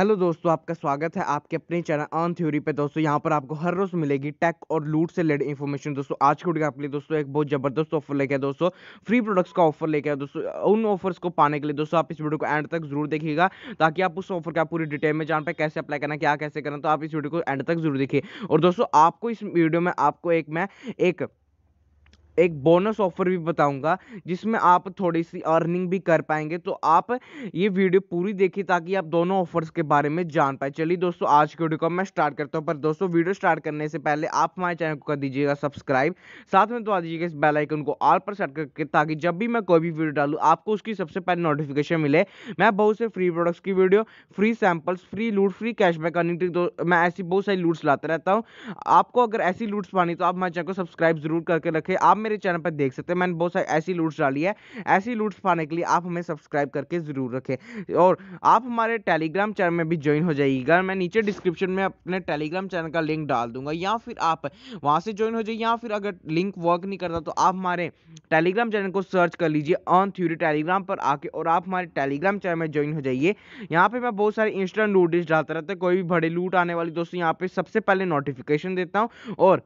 hello दोस्तों आपका स्वागत है आपके अपने चैनल ऑन थ्योरी पे दोस्तों यहाँ पर आपको हर रोज मिलेगी टेक और लूट से रिलेटेड इन्फॉर्मेशन दोस्तों आज की वीडियो आपके लिए दोस्तों एक बहुत जबरदस्त ऑफर लेके आए दोस्तों फ्री प्रोडक्ट्स का ऑफर लेके आए दोस्तों उन ऑफर्स को पाने के लिए दोस्तों आप इस वीडियो को एंड तक जरूर देखिएगा ताकि आप उस ऑफर का पूरी डिटेल में जान पाए कैसे अप्लाई करना क्या कैसे करना तो आप इस वीडियो को एंड तक जरूर देखिए और दोस्तों आपको इस वीडियो में आपको एक मैं एक एक बोनस ऑफर भी बताऊंगा जिसमें आप थोड़ी सी अर्निंग भी कर पाएंगे तो आप ये वीडियो पूरी देखिए ताकि आप दोनों ऑफर्स के बारे में जान पाए चलिए दोस्तों आज की वीडियो को मैं स्टार्ट करता हूँ पर दोस्तों वीडियो स्टार्ट करने से पहले आप हमारे चैनल को कर दीजिएगा सब्सक्राइब साथ में आ दीजिएगा इस बेलाइकन को ऑल पर सेट करके ताकि जब भी मैं कोई भी वीडियो डालूँ आपको उसकी सबसे पहले नोटिफिकेशन मिले मैं बहुत से फ्री प्रोडक्ट्स की वीडियो फ्री सैम्पल्स फ्री लूट फ्री कैशबैक अर्निंग मैं ऐसी बहुत सारी लूट्स लाता रहता हूँ आपको अगर ऐसी लूट्स पानी तो आप हमारे चैनल को सब्सक्राइब जरूर करके रखें आप मेरे चैनल पर देख सकते हैं मैंने बहुत सारी ऐसी लूट्स डाली है ऐसी लूट्स पाने के लिए आप हमें सब्सक्राइब करके ज़रूर रखें और आप हमारे टेलीग्राम चैनल में भी ज्वाइन हो जाइएगा मैं नीचे डिस्क्रिप्शन में अपने टेलीग्राम चैनल का लिंक डाल दूंगा या फिर आप वहाँ से ज्वाइन हो जाइए या फिर अगर लिंक वर्क नहीं करता तो आप हमारे टेलीग्राम चैनल को सर्च कर लीजिए ऑन थ्यूरी टेलीग्राम पर आके और आप हमारे टेलीग्राम चैनल में ज्वाइन हो जाइए यहाँ पर मैं बहुत सारे इंस्टेंट लूट डिश डालता रहता है कोई भी बड़े लूट आने वाली दोस्तों यहाँ पे सबसे पहले नोटिफिकेशन देता हूँ और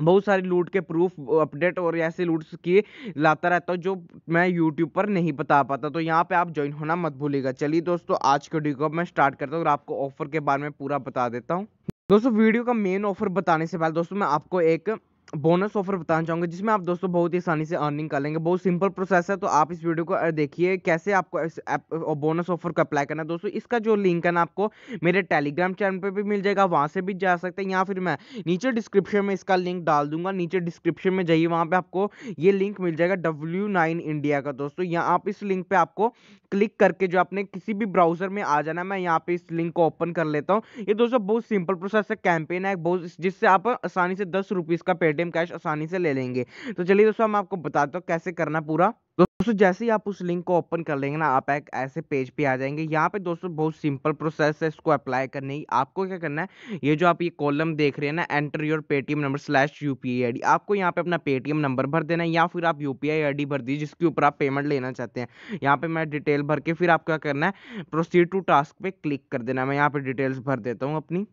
बहुत सारे लूट के प्रूफ अपडेट और ऐसे लूट्स की लाता रहता हूँ जो मैं यूट्यूब पर नहीं बता पाता तो यहाँ पे आप ज्वाइन होना मत भूलिएगा चलिए दोस्तों आज के वीडियो को मैं स्टार्ट करता हूँ और आपको ऑफर के बारे में पूरा बता देता हूँ दोस्तों वीडियो का मेन ऑफर बताने से पहले दोस्तों मैं आपको एक बोनस ऑफर बताना चाहूँगा जिसमें आप दोस्तों बहुत ही आसानी से अर्निंग कर लेंगे बहुत सिंपल प्रोसेस है तो आप इस वीडियो को देखिए कैसे आपको इस ऐप बोनस ऑफर को अप्लाई करना है दोस्तों इसका जो लिंक है ना आपको मेरे टेलीग्राम चैनल पर भी मिल जाएगा वहाँ से भी जा सकते हैं या फिर मैं नीचे डिस्क्रिप्शन में इसका लिंक डाल दूंगा नीचे डिस्क्रिप्शन में जाइए वहाँ पर आपको ये लिंक मिल जाएगा डब्ल्यू इंडिया का दोस्तों यहाँ आप इस लिंक पर आपको क्लिक करके जो आपने किसी भी ब्राउजर में आ जाना मैं यहाँ पे इस लिंक को ओपन कर लेता हूँ ये दोस्तों बहुत सिंपल प्रोसेस है कैंपेन है बहुत जिससे आप आसानी से दस रुपीज़ का पेड पेटीएम कैश आसानी से ले लेंगे तो चलिए दोस्तों हम आपको बताता हूँ कैसे करना पूरा दोस्तों जैसे ही आप उस लिंक को ओपन कर लेंगे ना आप एक ऐसे पेज पे आ जाएंगे यहाँ पे दोस्तों बहुत सिंपल प्रोसेस है इसको अप्लाई करने की आपको क्या करना है ये जो आप ये कॉलम देख रहे हैं ना enter your Paytm number slash U P आपको यहाँ पे अपना पेटीएम नंबर भर देना है या फिर आप यू पी भर दीजिए जिसके ऊपर आप पेमेंट लेना चाहते हैं यहाँ पर मैं डिटेल भर के फिर आपको क्या करना है प्रोसीड टू टास्क पर क्लिक कर देना मैं यहाँ पर डिटेल्स भर देता हूँ अपनी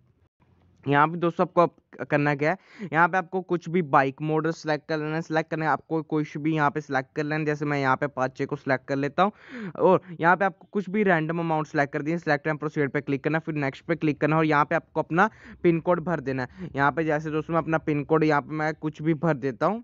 यहाँ पे दोस्तों आपको आप करना क्या है यहाँ पे आपको कुछ भी बाइक मॉडल सेलेक्ट कर लेना है सेलेक्ट करना है आपको कुछ भी यहाँ पे सेलेक्ट कर लेना जैसे मैं यहाँ पे पाँचे को सिलेक्ट कर लेता हूँ और यहाँ पे आपको कुछ भी रैंडम अमाउंट सेलेक्ट कर दिए सिलेक्ट एंड प्रोसीड पे क्लिक करना फिर नेक्स्ट पे क्लिक करना और यहाँ पे आपको अपना पिन कोड भर देना है यहाँ पे जैसे दोस्तों मैं अपना पिन कोड यहाँ पे मैं कुछ भी भर देता हूँ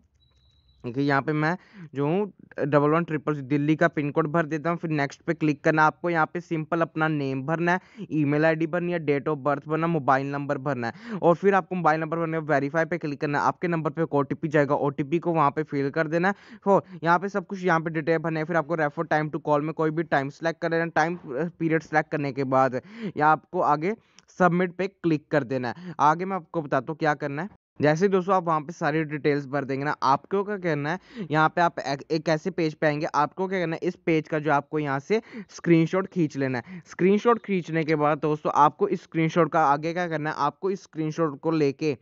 कि यहाँ पे मैं जो हूँ डबल वन ट्रिपल दिल्ली का पिन कोड भर देता हूँ फिर नेक्स्ट पे क्लिक करना आपको यहाँ पे सिंपल अपना नेम भरना है ईमेल आईडी भरनी है डेट ऑफ बर्थ भरना मोबाइल नंबर भरना है और फिर आपको मोबाइल नंबर भरना है वेरीफाई पे क्लिक करना है आपके नंबर पर एक ओ जाएगा ओ को वहाँ पर फिल कर देना है हो यहाँ पर सब कुछ यहाँ पर डिटेल भरना है फिर आपको रेफर टाइम टू कॉल में कोई भी टाइम सेलेक्ट कर देना टाइम पीरियड सेलेक्ट करने के बाद या आपको आगे सबमिट पर क्लिक कर देना है आगे मैं आपको बताता हूँ क्या करना है जैसे दोस्तों आप वहाँ पे सारी डिटेल्स भर देंगे ना आपको क्या करना है यहाँ पे आप एक, ऐसे पेज पे आएंगे आपको क्या करना है इस पेज का जो आपको यहाँ से स्क्रीनशॉट खींच लेना है स्क्रीनशॉट खींचने के बाद दोस्तों आपको इस स्क्रीनशॉट का आगे क्या करना है आपको इस स्क्रीनशॉट को लेके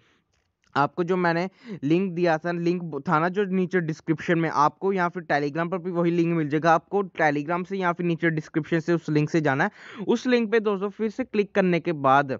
आपको जो मैंने लिंक दिया था लिंक था ना जो नीचे डिस्क्रिप्शन में आपको यहाँ फिर टेलीग्राम पर भी वही लिंक मिल जाएगा आपको टेलीग्राम से या फिर नीचे डिस्क्रिप्शन से उस लिंक से जाना है उस लिंक पे दोस्तों फिर से क्लिक करने के बाद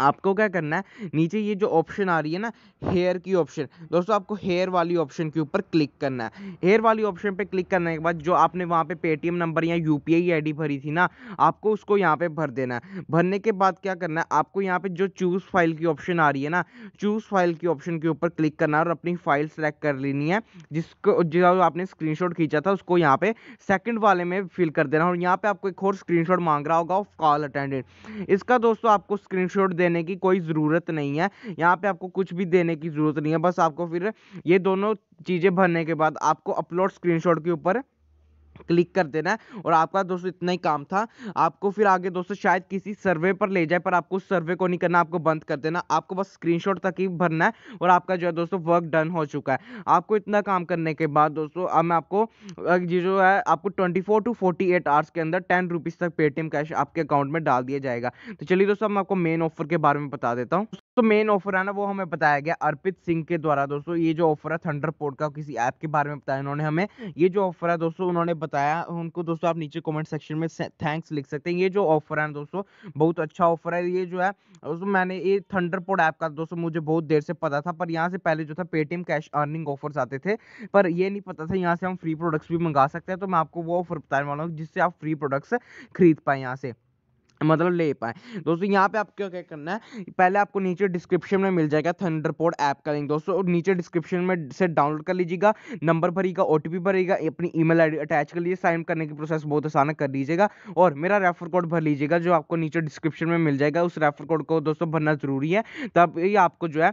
आपको क्या करना है नीचे ये जो ऑप्शन आ रही है ना हेयर की ऑप्शन दोस्तों आपको हेयर वाली ऑप्शन के ऊपर क्लिक करना है हेयर वाली ऑप्शन पे क्लिक करने के बाद जो आपने वहाँ पे पेटीएम नंबर या यू पी आई भरी थी ना आपको उसको यहाँ पे भर देना है भरने के बाद क्या करना है आपको यहाँ पे जो चूज़ फाइल की ऑप्शन आ रही है ना चूज़ फाइल की ऑप्शन के ऊपर क्लिक करना है और अपनी फाइल सेलेक्ट कर लेनी है जिसको जो आपने स्क्रीन खींचा था उसको यहाँ पर सेकेंड वाले में फिल कर देना और यहाँ पर आपको एक और स्क्रीन मांग रहा होगा ऑफ कॉल अटेंडेंट इसका दोस्तों आपको स्क्रीन देने की कोई ज़रूरत नहीं है यहाँ पे आपको कुछ भी देने की ज़रूरत नहीं है बस आपको फिर ये दोनों चीज़ें भरने के बाद आपको अपलोड स्क्रीनशॉट के ऊपर क्लिक कर देना है और आपका दोस्तों इतना ही काम था आपको फिर आगे दोस्तों शायद किसी सर्वे पर ले जाए पर आपको सर्वे को नहीं करना आपको बंद कर देना आपको बस स्क्रीन तक ही भरना है और आपका जो है दोस्तों वर्क डन हो चुका है आपको इतना काम करने के बाद दोस्तों अब मैं आपको ये जो है आपको ट्वेंटी टू फोर्टी आवर्स के अंदर टेन रुपीज़ तक पेटीएम कैश आपके अकाउंट में डाल दिया जाएगा तो चलिए दोस्तों मैं आपको मेन ऑफर के बारे में बता देता हूँ तो मेन ऑफर है ना वो हमें बताया गया अर्पित सिंह के द्वारा दोस्तों ये जो ऑफर है थंडरपोर्ट का किसी ऐप के बारे में बताया उन्होंने हमें ये जो ऑफर है दोस्तों उन्होंने बताया उनको दोस्तों आप नीचे कमेंट सेक्शन में थैंक्स लिख सकते हैं ये जो ऑफर है दोस्तों बहुत अच्छा ऑफर है ये जो है दोस्तों मैंने ये थंडरपोर्ट ऐप का दोस्तों मुझे बहुत देर से पता था पर यहाँ से पहले जो था पेटीएम कैश अर्निंग ऑफर्स आते थे पर ये नहीं पता था यहाँ से हम फ्री प्रोडक्ट्स भी मंगा सकते हैं तो मैं आपको वो ऑफर बताने वाला हूँ जिससे आप फ्री प्रोडक्ट्स खरीद पाए यहाँ से मतलब ले पाए दोस्तों यहाँ पे आपको क्या करना है पहले आपको नीचे डिस्क्रिप्शन में मिल जाएगा थंडरपोर्ट ऐप का लिंक दोस्तों नीचे डिस्क्रिप्शन में से डाउनलोड कर लीजिएगा नंबर भरेगा ओ भरेगा अपनी ई मेल अटैच कर लीजिए साइन करने की प्रोसेस बहुत आसान कर लीजिएगा और मेरा रेफर कोड भर लीजिएगा जो आपको नीचे डिस्क्रिप्शन में मिल जाएगा उस रेफर कोड को दोस्तों भरना जरूरी है तब ये आपको जो है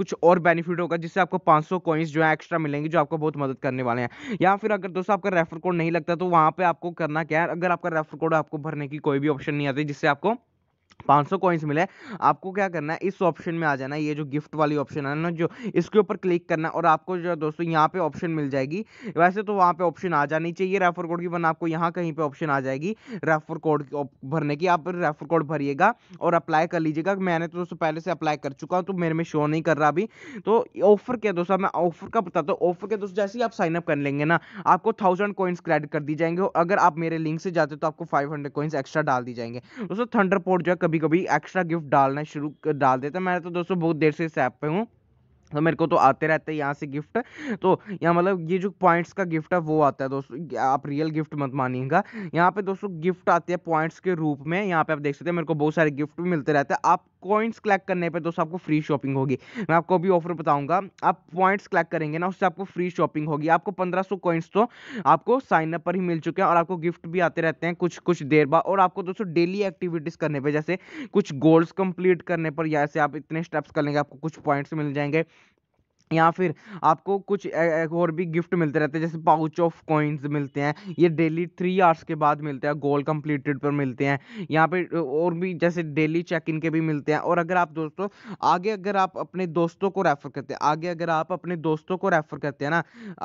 कुछ और बेनिफिट होगा जिससे आपको पाँच सौ जो है एक्स्ट्रा मिलेंगे जो आपको बहुत मदद करने वाले हैं या फिर अगर दोस्तों आपका रेफर कोड नहीं लगता तो वहाँ पर आपको करना क्या है अगर आपका रेफर कोड आपको भरने की कोई भी ऑप्शन नहीं आता जिससे आपको 500 कॉइन्स मिले आपको क्या करना है इस ऑप्शन में आ जाना है ये जो गिफ्ट वाली ऑप्शन है ना जो इसके ऊपर क्लिक करना है और आपको जो दोस्तों यहाँ पे ऑप्शन मिल जाएगी वैसे तो वहाँ पे ऑप्शन आ जानी चाहिए रेफर कोड की वन आपको यहाँ कहीं पे ऑप्शन आ जाएगी रेफर कोड भरने की आप रेफर कोड भरिएगा और अप्लाई कर लीजिएगा मैंने तो दोस्तों पहले से अप्लाई कर चुका हूँ तो मेरे में शो नहीं कर रहा अभी तो ऑफर क्या दोस्तों मैं ऑफर का बताता हूँ ऑफर के दोस्तों जैसे ही आप साइनअप कर लेंगे ना आपको थाउजेंड कॉइन्स क्रेडिट कर दी जाएंगे और अगर आप मेरे लिंक से जाते तो आपको फाइव हंड्रेड एक्स्ट्रा डाल दी जाएंगे दोस्तों थंडर जो है कभी कभी एक्स्ट्रा गिफ्ट डालना शुरू डाल देता मैं तो दोस्तों बहुत देर से इस ऐप पे हूँ तो मेरे को तो आते रहते हैं यहाँ से गिफ्ट तो यहाँ मतलब ये जो पॉइंट्स का गिफ्ट है वो आता है दोस्तों आप रियल गिफ्ट मत मानिएगा यहाँ पे दोस्तों गिफ्ट आते हैं पॉइंट्स के रूप में यहाँ पे आप देख सकते हैं मेरे को बहुत सारे गिफ्ट भी मिलते रहते हैं आप कॉइंस कलेक्ट करने पे दोस्तों आपको फ्री शॉपिंग होगी मैं आपको भी ऑफर बताऊंगा आप पॉइंट्स कलेक्ट करेंगे ना उससे आपको फ्री शॉपिंग होगी आपको सौ कॉइंस तो आपको साइन अप पर ही मिल चुके हैं और आपको गिफ्ट भी आते रहते हैं कुछ कुछ देर बाद और आपको दोस्तों डेली एक्टिविटीज़ करने पर जैसे कुछ गोल्स कंप्लीट करने पर या आप इतने स्टेप्स कर लेंगे आपको कुछ पॉइंट्स मिल जाएंगे या फिर आपको कुछ और भी गिफ्ट मिलते रहते हैं जैसे पाउच ऑफ कॉइन्स मिलते हैं ये डेली थ्री आवर्स के बाद मिलते हैं गोल कंप्लीटेड पर मिलते हैं यहाँ पे और भी जैसे डेली चेक इन के भी मिलते हैं और अगर आप दोस्तों आगे अगर आप अपने दोस्तों को रेफ़र करते हैं आगे अगर आप अपने दोस्तों को रेफ़र करते हैं ना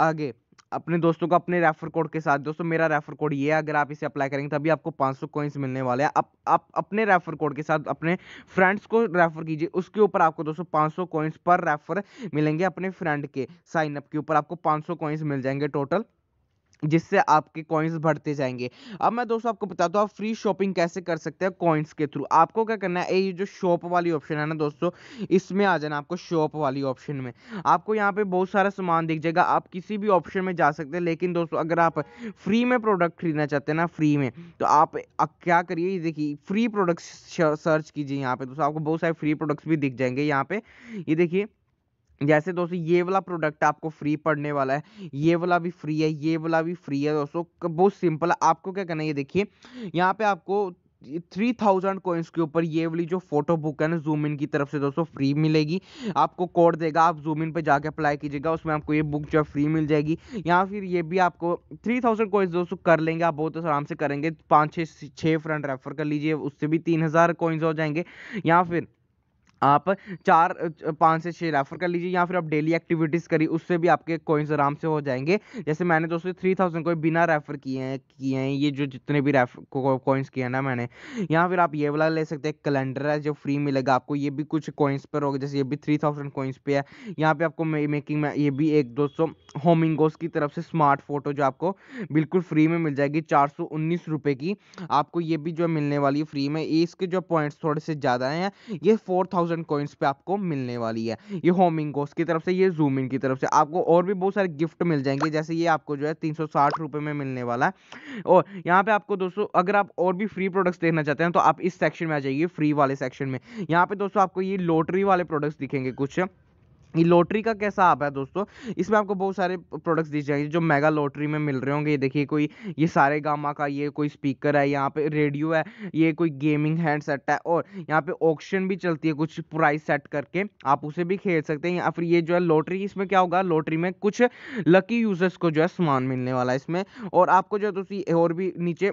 आगे अपने दोस्तों को अपने रेफर कोड के साथ दोस्तों मेरा रेफर कोड ये है अगर आप इसे अप्लाई करेंगे तभी आपको 500 सौ कॉइन्स मिलने वाले हैं आप आप अपने रेफर कोड के साथ अपने फ्रेंड्स को रेफर कीजिए उसके ऊपर आपको दोस्तों 500 सौ कॉइन्स पर रेफर मिलेंगे अपने फ्रेंड के साइनअप के ऊपर आपको 500 सौ कॉइन्स मिल जाएंगे टोटल जिससे आपके कॉइन्स बढ़ते जाएंगे अब मैं दोस्तों आपको बताता हूँ आप फ्री शॉपिंग कैसे कर सकते हैं कॉइन्स के थ्रू आपको क्या करना है ये जो शॉप वाली ऑप्शन है ना दोस्तों इसमें आ जाना आपको शॉप वाली ऑप्शन में आपको यहाँ पे बहुत सारा सामान दिख जाएगा आप किसी भी ऑप्शन में जा सकते हैं लेकिन दोस्तों अगर आप फ्री में प्रोडक्ट खरीदना चाहते हैं ना फ्री में तो आप क्या करिए ये देखिए फ्री प्रोडक्ट्स सर्च कीजिए यहाँ पे दोस्तों आपको बहुत सारे फ्री प्रोडक्ट्स भी दिख जाएंगे यहाँ पे ये देखिए जैसे दोस्तों ये वाला प्रोडक्ट आपको फ्री पड़ने वाला है ये वाला भी फ्री है ये वाला भी फ्री है दोस्तों बहुत सिंपल है आपको क्या करना है ये देखिए यहाँ पे आपको थ्री थाउजेंड कोइंस के ऊपर ये वाली जो फोटो बुक है ना जूम इन की तरफ से दोस्तों फ्री मिलेगी आपको कोड देगा आप जूम इन पर जाके अप्लाई कीजिएगा उसमें आपको ये बुक जो है फ्री मिल जाएगी या फिर ये भी आपको थ्री थाउजेंड कोइंस दोस्तों कर लेंगे आप बहुत आराम से करेंगे पाँच छः छः फ्रेंड रेफर कर लीजिए उससे भी तीन हज़ार कोइंस हो जाएंगे या फिर आप चार पाँच से छः रेफर कर लीजिए या फिर आप डेली एक्टिविटीज़ करिए उससे भी आपके कोइंस आराम से हो जाएंगे जैसे मैंने दोस्तों थ्री थाउजेंड कोई बिना रेफर किए हैं किए हैं ये जो जितने भी रेफर कोइंस किए हैं ना मैंने या फिर आप ये वाला ले सकते हैं कैलेंडर है जो फ्री मिलेगा आपको ये भी कुछ कोइंस पर होगा जैसे ये भी थ्री थाउजेंड कोइंस पे है यहाँ पर आपको मेकिंग में ये भी एक दोस्तों होमिंगोस की तरफ से स्मार्ट फोटो जो आपको बिल्कुल फ्री में मिल जाएगी चार सौ उन्नीस रुपये की आपको ये भी जो मिलने वाली है फ्री में इसके जो पॉइंट्स थोड़े से ज़्यादा हैं ये फोर थाउजेंड थाउजेंड कॉइन्स पे आपको मिलने वाली है ये होमिंग कोस्ट की तरफ से ये जूम इन की तरफ से आपको और भी बहुत सारे गिफ्ट मिल जाएंगे जैसे ये आपको जो है तीन सौ में मिलने वाला है और यहाँ पे आपको दोस्तों अगर आप और भी फ्री प्रोडक्ट्स देखना चाहते हैं तो आप इस सेक्शन में आ जाइए फ्री वाले सेक्शन में यहाँ पे दोस्तों आपको ये लॉटरी वाले प्रोडक्ट्स दिखेंगे कुछ ये लॉटरी का कैसा आप है दोस्तों इसमें आपको बहुत सारे प्रोडक्ट्स दिए जाएंगे जो मेगा लॉटरी में मिल रहे होंगे ये देखिए कोई ये सारे गामा का ये कोई स्पीकर है यहाँ पे रेडियो है ये कोई गेमिंग हैंडसेट है और यहाँ पे ऑक्शन भी चलती है कुछ प्राइस सेट करके आप उसे भी खेल सकते हैं या फिर ये जो है लॉटरी इसमें क्या होगा लॉटरी में कुछ लकी यूजर्स को जो है सामान मिलने वाला है इसमें और आपको जो है और भी नीचे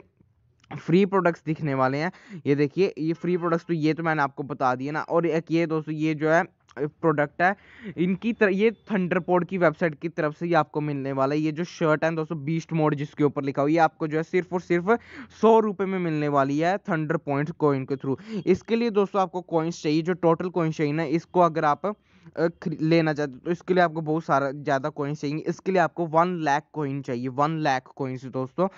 फ्री प्रोडक्ट्स दिखने वाले हैं ये देखिए ये फ्री प्रोडक्ट्स तो ये तो मैंने आपको बता दिए ना और एक ये दोस्तों ये जो है प्रोडक्ट है इनकी तर, ये थंडरपोर्ड की वेबसाइट की तरफ से ये आपको मिलने वाला है ये जो शर्ट है दोस्तों बीस्ट मोड जिसके ऊपर लिखा हुआ ये आपको जो है सिर्फ और सिर्फ सौ रुपये में मिलने वाली है थंडर पॉइंट कोइन के थ्रू इसके लिए दोस्तों आपको कॉइन्स चाहिए जो टोटल कॉइन्स चाहिए ना इसको अगर आप लेना चाहते हो तो इसके लिए आपको बहुत सारा ज़्यादा कॉइन्स चाहिए इसके लिए आपको वन लैख कोइन चाहिए वन लैख कोइंस दोस्तों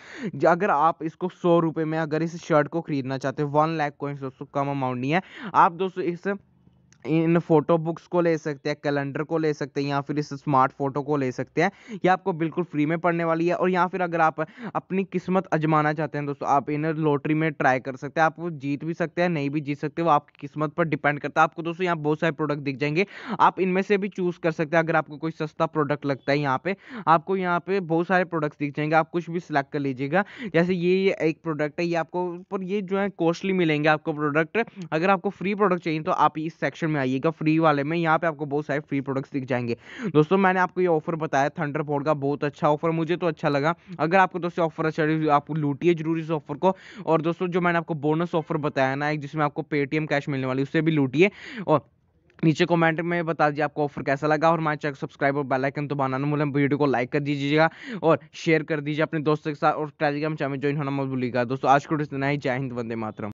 अगर आप इसको सौ रुपये में अगर इस शर्ट को खरीदना चाहते हो वन लैख कोइंस दोस्तों कम अमाउंट नहीं है आप दोस्तों इस इन फोटो बुक्स को ले सकते हैं कैलेंडर को ले सकते हैं या फिर इस स्मार्ट फोटो को ले सकते हैं ये आपको बिल्कुल फ्री में पड़ने वाली है और या फिर अगर आप अपनी किस्मत अजमाना चाहते हैं दोस्तों आप इन लॉटरी में ट्राई कर सकते हैं आप जीत भी सकते हैं नहीं भी जीत सकते वो आपकी किस्मत पर डिपेंड करता है आपको दोस्तों यहाँ बहुत सारे प्रोडक्ट दिख जाएंगे आप इनमें से भी चूज़ कर सकते हैं अगर आपको कोई सस्ता प्रोडक्ट लगता है यहाँ पे आपको यहाँ पे बहुत सारे प्रोडक्ट्स दिख जाएंगे आप कुछ भी सिलेक्ट कर लीजिएगा जैसे ये एक प्रोडक्ट है ये आपको पर ये जो है कॉस्टली मिलेंगे आपको प्रोडक्ट अगर आपको फ्री प्रोडक्ट चाहिए तो आप इस सेक्शन में आइएगा फ्री वाले में यहाँ पे आपको बहुत सारे फ्री प्रोडक्ट्स दिख जाएंगे दोस्तों मैंने आपको ये ऑफर बताया थंडर फोर्ड का बहुत अच्छा ऑफर मुझे तो अच्छा लगा अगर आपको दोस्तों ऑफर अच्छा आप लूटिए जरूर इस ऑफर को और दोस्तों जो मैंने आपको बोनस ऑफर बताया ना एक जिसमें आपको पेटीएम कैश मिलने वाली उससे भी लूटिए और नीचे कमेंट में बता दीजिए आपको ऑफर कैसा लगा और हमारे चैनल सब्सक्राइब और बेल आइकन तो बनाना ना मुझे वीडियो को लाइक कर दीजिएगा और शेयर कर दीजिए अपने दोस्तों के साथ और टेलीग्राम चैनल ज्वाइन होना मत भूलिएगा दोस्तों आज को इतना ही जय हिंद वंदे मातरम